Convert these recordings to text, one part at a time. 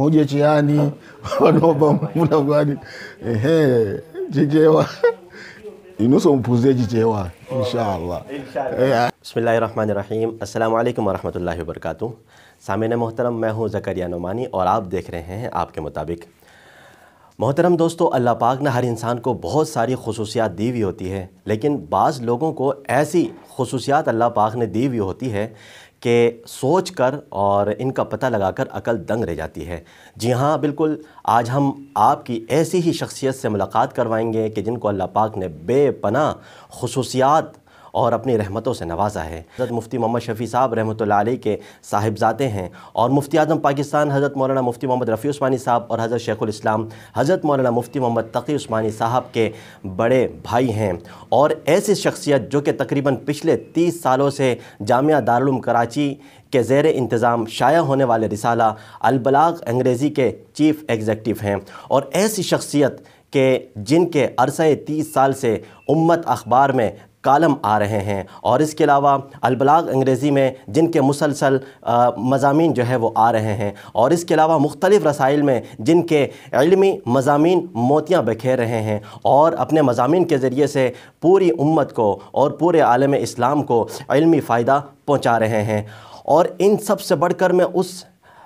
moja ehe رحیم السّلام علیکم و بسم اللہ وبرکاتہ سامعن محترم میں ہوں زکریہ نعمانی اور آپ دیکھ رہے ہیں آپ کے مطابق محترم دوستو اللہ پاک نے ہر انسان کو بہت ساری خصوصیات دی ہوئی ہوتی ہے لیکن بعض لوگوں کو ایسی خصوصیات اللہ پاک نے دی ہوئی ہوتی ہے کہ سوچ کر اور ان کا پتہ لگا کر عقل دنگ رہ جاتی ہے جی ہاں بالکل آج ہم آپ کی ایسی ہی شخصیت سے ملاقات کروائیں گے کہ جن کو اللہ پاک نے بے پناہ خصوصیات اور اپنی رحمتوں سے نوازا ہے حضرت مفتی محمد شفیع صاحب رحمۃ اللہ علیہ کے صاحبزاد ہیں اور مفتی اعظم پاکستان حضرت مولانا مفتی محمد رفیع عثمانی صاحب اور حضرت شیخ الاسلام حضرت مولانا مفتی محمد تقی عثمانی صاحب کے بڑے بھائی ہیں اور ایسی شخصیت جو کہ تقریباً پچھلے تیس سالوں سے جامعہ دارالعلوم کراچی کے زیر انتظام شائع ہونے والے رسالہ البلاغ انگریزی کے چیف ایگزیکٹو ہیں اور ایسی شخصیت کہ جن کے عرصہ تیس سال سے امت اخبار میں کالم آ رہے ہیں اور اس کے علاوہ البلاغ انگریزی میں جن کے مسلسل مضامین جو ہے وہ آ رہے ہیں اور اس کے علاوہ مختلف رسائل میں جن کے علمی مضامین موتیاں بکھیر رہے ہیں اور اپنے مضامین کے ذریعے سے پوری امت کو اور پورے عالم اسلام کو علمی فائدہ پہنچا رہے ہیں اور ان سب سے بڑھ کر میں اس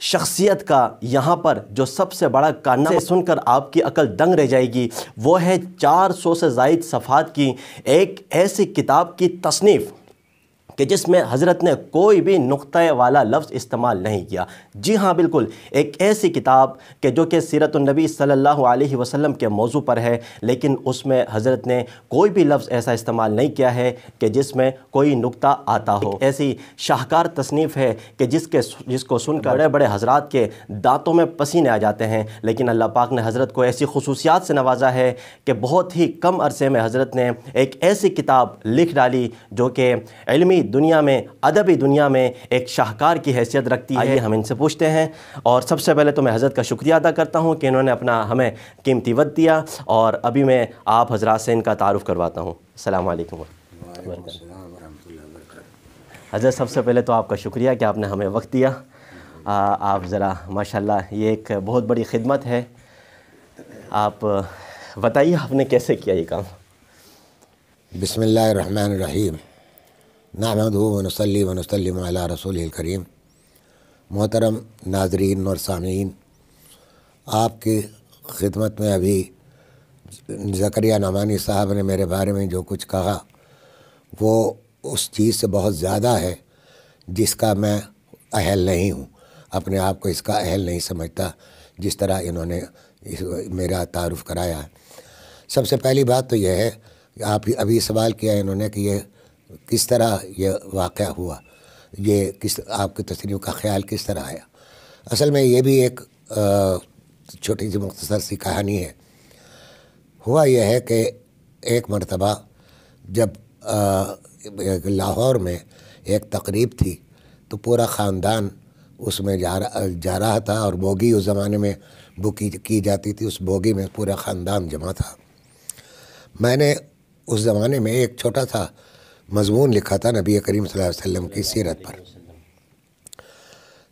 شخصیت کا یہاں پر جو سب سے بڑا کارنامہ جی۔ سن کر آپ کی عقل دنگ رہ جائے گی وہ ہے چار سو سے زائد صفحات کی ایک ایسی کتاب کی تصنیف کہ جس میں حضرت نے کوئی بھی نقطہ والا لفظ استعمال نہیں کیا جی ہاں بالکل ایک ایسی کتاب کہ جو کہ سیرت النبی صلی اللہ علیہ وسلم کے موضوع پر ہے لیکن اس میں حضرت نے کوئی بھی لفظ ایسا استعمال نہیں کیا ہے کہ جس میں کوئی نقطہ آتا ہو ایسی شاہکار تصنیف ہے کہ جس کے جس کو سن کر بڑے بڑے حضرات کے دانتوں میں پسینے آ جاتے ہیں لیکن اللہ پاک نے حضرت کو ایسی خصوصیات سے نوازا ہے کہ بہت ہی کم عرصے میں حضرت نے ایک ایسی کتاب لکھ ڈالی جو کہ علمی دنیا میں ادبی دنیا میں ایک شاہکار کی حیثیت رکھتی ہے ہم ان سے پوچھتے ہیں اور سب سے پہلے تو میں حضرت کا شکریہ ادا کرتا ہوں کہ انہوں نے اپنا ہمیں قیمتی ود دیا اور ابھی میں آپ حضرات سے ان کا تعارف کرواتا ہوں السلام علیکم حضرت سب سے پہلے تو آپ کا شکریہ کہ آپ نے ہمیں وقت دیا آپ ذرا ماشاءاللہ یہ ایک بہت بڑی خدمت ہے آپ بتائیے آپ نے کیسے کیا یہ کام بسم اللہ الرحمن الرحیم علی رسول الکریم محترم ناظرین و سامعین آپ کی خدمت میں ابھی زکریہ نعمانی صاحب نے میرے بارے میں جو کچھ کہا وہ اس چیز سے بہت زیادہ ہے جس کا میں اہل نہیں ہوں اپنے آپ کو اس کا اہل نہیں سمجھتا جس طرح انہوں نے میرا تعارف کرایا ہے سب سے پہلی بات تو یہ ہے آپ ابھی سوال کیا ہے انہوں نے کہ یہ کس طرح یہ واقعہ ہوا یہ کس آپ کی تصریف کا خیال کس طرح آیا اصل میں یہ بھی ایک چھوٹی سی مختصر سی کہانی ہے ہوا یہ ہے کہ ایک مرتبہ جب لاہور میں ایک تقریب تھی تو پورا خاندان اس میں جا رہا جا رہا تھا اور بوگی اس زمانے میں بک کی جاتی تھی اس بوگی میں پورا خاندان جمع تھا میں نے اس زمانے میں ایک چھوٹا تھا مضمون لکھا تھا نبی کریم صلی اللہ علیہ وسلم کی سیرت پر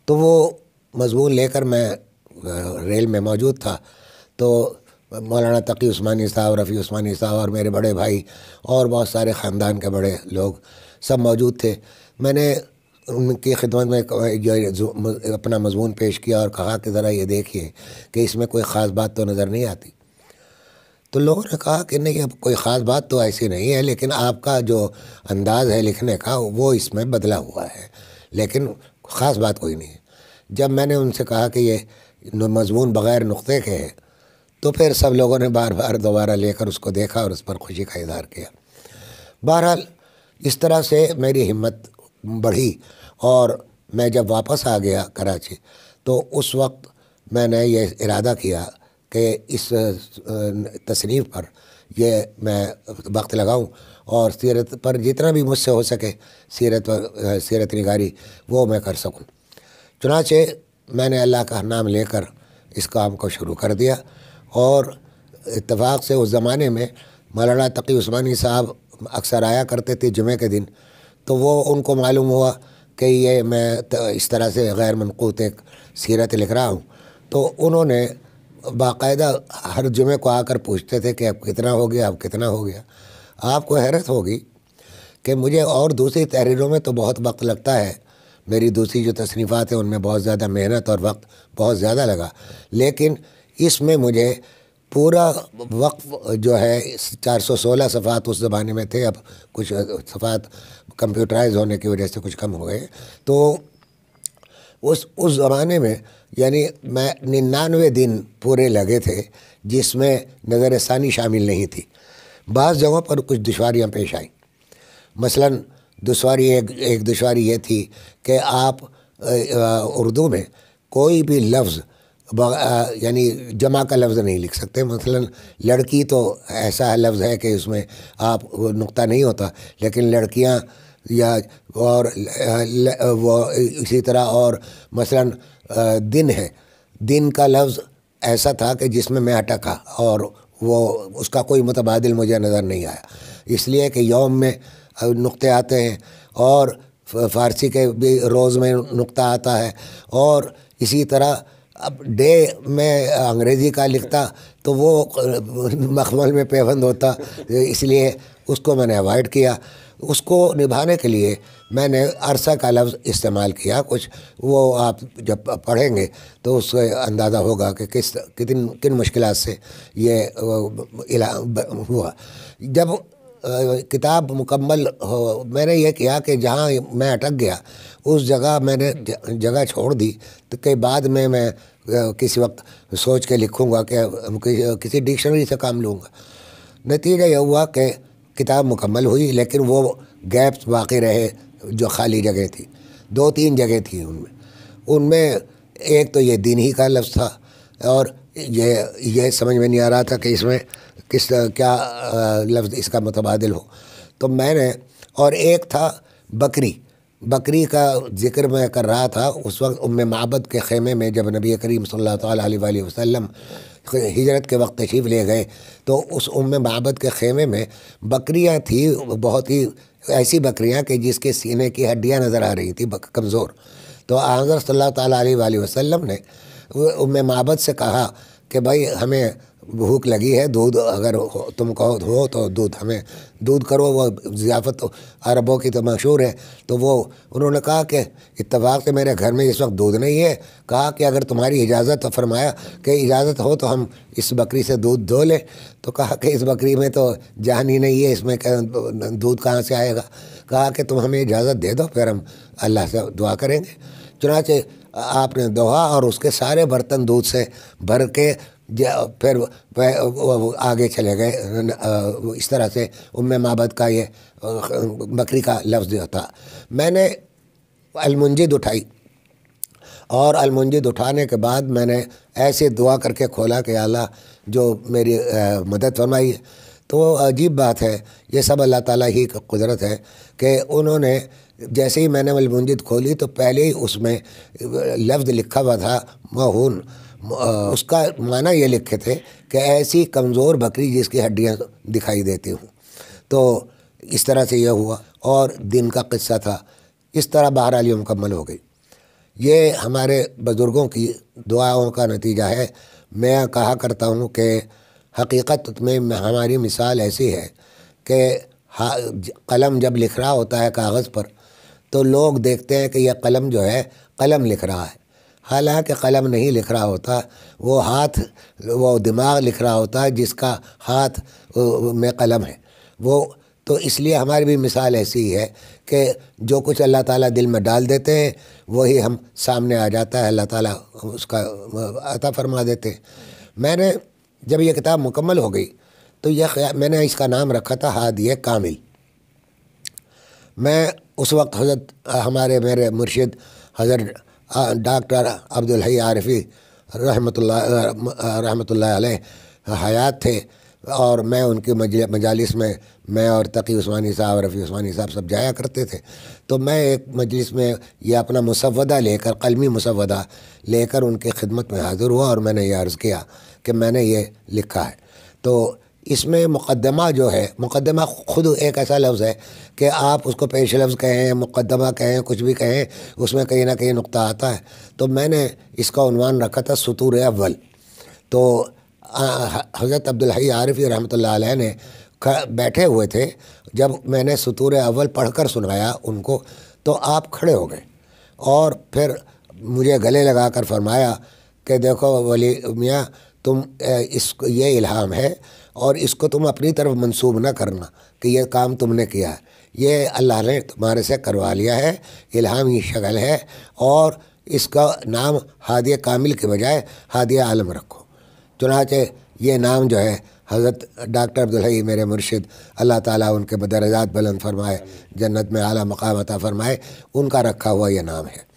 تو وہ مضمون لے کر میں ریل میں موجود تھا تو مولانا تقی عثمانی صاحب رفیع عثمانی صاحب اور میرے بڑے بھائی اور بہت سارے خاندان کے بڑے لوگ سب موجود تھے میں نے ان کی خدمت میں اپنا مضمون پیش کیا اور کہا کہ ذرا یہ دیکھیے کہ اس میں کوئی خاص بات تو نظر نہیں آتی تو لوگوں نے کہا کہ نہیں اب کوئی خاص بات تو ایسی نہیں ہے لیکن آپ کا جو انداز ہے لکھنے کا وہ اس میں بدلا ہوا ہے لیکن خاص بات کوئی نہیں جب میں نے ان سے کہا کہ یہ مضمون بغیر نقطے کے ہیں تو پھر سب لوگوں نے بار بار دوبارہ لے کر اس کو دیکھا اور اس پر خوشی کا اظہار کیا بہرحال اس طرح سے میری ہمت بڑھی اور میں جب واپس آ گیا کراچی تو اس وقت میں نے یہ ارادہ کیا کہ اس تصنیف پر یہ میں وقت لگاؤں اور سیرت پر جتنا بھی مجھ سے ہو سکے سیرت سیرت نگاری وہ میں کر سکوں چنانچہ میں نے اللہ کا نام لے کر اس کام کو شروع کر دیا اور اتفاق سے اس زمانے میں مولانا تقی عثمانی صاحب اکثر آیا کرتے تھے جمعے کے دن تو وہ ان کو معلوم ہوا کہ یہ میں اس طرح سے غیر منقوط ایک سیرت لکھ رہا ہوں تو انہوں نے باقاعدہ ہر جمعے کو آ کر پوچھتے تھے کہ اب کتنا ہو گیا اب کتنا ہو گیا آپ کو حیرت ہوگی کہ مجھے اور دوسری تحریروں میں تو بہت وقت لگتا ہے میری دوسری جو تصنیفات ہیں ان میں بہت زیادہ محنت اور وقت بہت زیادہ لگا لیکن اس میں مجھے پورا وقت جو ہے چار سو سولہ صفحات اس زمانے میں تھے اب کچھ صفحات کمپیوٹرائز ہونے کی وجہ سے کچھ کم ہو گئے تو اس اس زمانے میں یعنی میں ننانوے دن پورے لگے تھے جس میں نظر ثانی شامل نہیں تھی بعض جگہوں پر کچھ دشواریاں پیش آئیں مثلا دشواری ایک ایک دشواری یہ تھی کہ آپ اردو میں کوئی بھی لفظ یعنی جمع کا لفظ نہیں لکھ سکتے مثلا لڑکی تو ایسا لفظ ہے کہ اس میں آپ نقطہ نہیں ہوتا لیکن لڑکیاں یا اور اسی طرح اور مثلا دن ہے دن کا لفظ ایسا تھا کہ جس میں میں اٹکا اور وہ اس کا کوئی متبادل مجھے نظر نہیں آیا اس لیے کہ یوم میں نقطے آتے ہیں اور فارسی کے بھی روز میں نقطہ آتا ہے اور اسی طرح اب ڈے میں انگریزی کا لکھتا تو وہ مخمل میں پیوند ہوتا اس لیے اس کو میں نے اوائڈ کیا اس کو نبھانے کے لیے میں نے عرصہ کا لفظ استعمال کیا کچھ وہ آپ جب پڑھیں گے تو اس سے اندازہ ہوگا کہ کس کتن کن مشکلات سے یہ ہوا جب کتاب مکمل ہو میں نے یہ کیا کہ جہاں میں اٹک گیا اس جگہ میں نے جگہ چھوڑ دی کہ بعد میں میں کسی وقت سوچ کے لکھوں گا کہ کسی ڈکشنری سے کام لوں گا نتیجہ یہ ہوا کہ کتاب مکمل ہوئی لیکن وہ گیپس باقی رہے جو خالی جگہ تھی دو تین جگہ تھیں ان میں ان میں ایک تو یہ دین ہی کا لفظ تھا اور یہ یہ سمجھ میں نہیں آ رہا تھا کہ اس میں کس کیا لفظ اس کا متبادل ہو تو میں نے اور ایک تھا بکری بکری کا ذکر میں کر رہا تھا اس وقت ام معبد کے خیمے میں جب نبی کریم صلی اللہ تعالیٰ علیہ وآلہ وسلم ہجرت کے وقت تشریف لے گئے تو اس ام معبد کے خیمے میں بکریاں تھیں بہت ہی ایسی بکریاں کہ جس کے سینے کی ہڈیاں نظر آ رہی تھیں کمزور تو حضرت صلی اللہ تعالیٰ علیہ وآلہ وسلم نے ام معبد سے کہا کہ بھائی ہمیں بھوک لگی ہے دودھ اگر تم کہو ہو تو دودھ ہمیں دودھ کرو وہ ضیافت عربوں کی تو مشہور ہے تو وہ انہوں نے کہا کہ اتفاق سے میرے گھر میں اس وقت دودھ نہیں ہے کہا کہ اگر تمہاری اجازت تو فرمایا کہ اجازت ہو تو ہم اس بکری سے دودھ دھو لیں تو کہا کہ اس بکری میں تو جان ہی نہیں ہے اس میں دودھ کہاں سے آئے گا کہا کہ تم ہمیں اجازت دے دو پھر ہم اللہ سے دعا کریں گے چنانچہ آپ نے دوہا اور اس کے سارے برتن دودھ سے بھر کے پھر آگے چلے گئے اس طرح سے ام مابد کا یہ بکری کا لفظ تھا میں نے المنجد اٹھائی اور المنجد اٹھانے کے بعد میں نے ایسے دعا کر کے کھولا کہ اللہ جو میری مدد فرمائی تو وہ عجیب بات ہے یہ سب اللہ تعالیٰ ہی قدرت ہے کہ انہوں نے جیسے ہی میں نے المنجد کھولی تو پہلے ہی اس میں لفظ لکھا ہوا تھا مہون اس کا معنی یہ لکھے تھے کہ ایسی کمزور بکری جس کی ہڈیاں دکھائی دیتی ہوں تو اس طرح سے یہ ہوا اور دن کا قصہ تھا اس طرح بہر یہ مکمل ہو گئی یہ ہمارے بزرگوں کی دعاؤں کا نتیجہ ہے میں کہا کرتا ہوں کہ حقیقت میں ہماری مثال ایسی ہے کہ قلم جب لکھ رہا ہوتا ہے کاغذ پر تو لوگ دیکھتے ہیں کہ یہ قلم جو ہے قلم لکھ رہا ہے حالانکہ قلم نہیں لکھ رہا ہوتا وہ ہاتھ وہ دماغ لکھ رہا ہوتا ہے جس کا ہاتھ میں قلم ہے وہ تو اس لیے ہماری بھی مثال ایسی ہی ہے کہ جو کچھ اللہ تعالیٰ دل میں ڈال دیتے ہیں وہی ہم سامنے آ جاتا ہے اللہ تعالیٰ اس کا عطا فرما دیتے ہیں میں نے جب یہ کتاب مکمل ہو گئی تو یہ میں نے اس کا نام رکھا تھا ہاد کامل میں اس وقت حضرت ہمارے میرے مرشد حضرت ڈاکٹر عبدالحی عارفی رحمۃ اللہ رحمۃ اللہ علیہ حیات تھے اور میں ان کے مجالس میں میں اور تقی عثمانی صاحب رفیع عثمانی صاحب سب جایا کرتے تھے تو میں ایک مجلس میں یہ اپنا مسودہ لے کر قلمی مسودہ لے کر ان کے خدمت میں حاضر ہوا اور میں نے یہ عرض کیا کہ میں نے یہ لکھا ہے تو اس میں مقدمہ جو ہے مقدمہ خود ایک ایسا لفظ ہے کہ آپ اس کو پیش لفظ کہیں مقدمہ کہیں کچھ بھی کہیں اس میں کہیں نہ کہیں نقطہ آتا ہے تو میں نے اس کا عنوان رکھا تھا سطور اول تو حضرت عبدالحی عارفی رحمۃ اللہ علیہ نے بیٹھے ہوئے تھے جب میں نے سطور اول پڑھ کر سنایا ان کو تو آپ کھڑے ہو گئے اور پھر مجھے گلے لگا کر فرمایا کہ دیکھو ولی میاں تم اس یہ الہام ہے اور اس کو تم اپنی طرف منسوب نہ کرنا کہ یہ کام تم نے کیا ہے یہ اللہ نے تمہارے سے کروا لیا ہے الہام ہی شکل ہے اور اس کا نام ہادیہ کامل کے بجائے ہادیہ عالم رکھو چنانچہ یہ نام جو ہے حضرت ڈاکٹر عبدالحی میرے مرشد اللہ تعالیٰ ان کے بدرجات بلند فرمائے جنت میں اعلیٰ عطا فرمائے ان کا رکھا ہوا یہ نام ہے